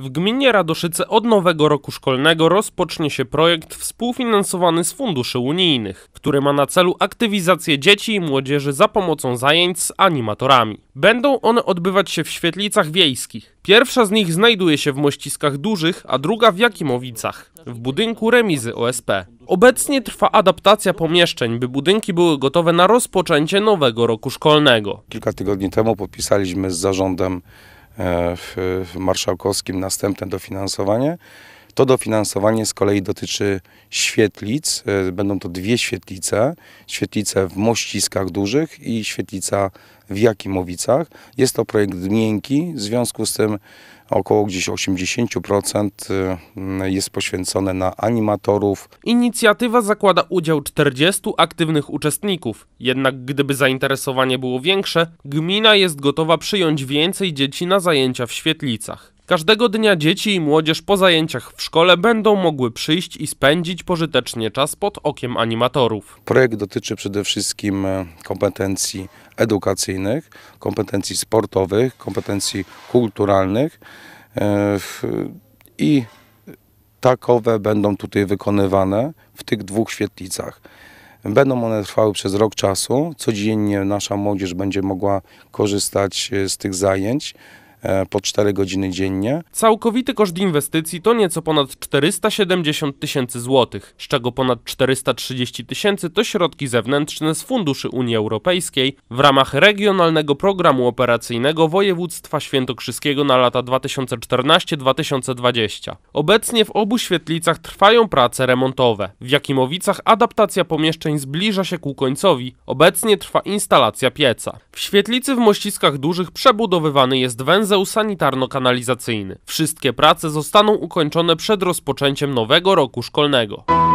W gminie Radoszyce od nowego roku szkolnego rozpocznie się projekt współfinansowany z funduszy unijnych, który ma na celu aktywizację dzieci i młodzieży za pomocą zajęć z animatorami. Będą one odbywać się w świetlicach wiejskich. Pierwsza z nich znajduje się w Mościskach Dużych, a druga w Jakimowicach, w budynku remizy OSP. Obecnie trwa adaptacja pomieszczeń, by budynki były gotowe na rozpoczęcie nowego roku szkolnego. Kilka tygodni temu podpisaliśmy z zarządem E, w marszałkowskim następne dofinansowanie. To dofinansowanie z kolei dotyczy świetlic. E, będą to dwie świetlice. Świetlice w Mościskach Dużych i świetlica w Jakimowicach. Jest to projekt miękki, w związku z tym około gdzieś 80% e, jest poświęcone na animatorów. Inicjatywa zakłada udział 40 aktywnych uczestników. Jednak gdyby zainteresowanie było większe, gmina jest gotowa przyjąć więcej dzieci na zajęcia w świetlicach. Każdego dnia dzieci i młodzież po zajęciach w szkole będą mogły przyjść i spędzić pożytecznie czas pod okiem animatorów. Projekt dotyczy przede wszystkim e, kompetencji edukacyjnych, kompetencji sportowych, kompetencji kulturalnych e, i takowe będą tutaj wykonywane w tych dwóch świetlicach. Będą one trwały przez rok czasu. Codziennie nasza młodzież będzie mogła korzystać e, z tych zajęć. E, po 4 godziny dziennie. Całkowity koszt inwestycji to nieco ponad 470 tysięcy złotych, z czego ponad 430 tysięcy to środki zewnętrzne z funduszy Unii Europejskiej w ramach regionalnego programu operacyjnego województwa świętokrzyskiego na lata 2014-2020. Obecnie w obu świetlicach trwają prace remontowe. W Jakimowicach adaptacja pomieszczeń zbliża się ku końcowi, obecnie trwa instalacja pieca. W świetlicy w Mościskach Dużych przebudowywany jest węzeł węzeł sanitarno-kanalizacyjny. Wszystkie prace zostaną ukończone przed rozpoczęciem nowego roku szkolnego.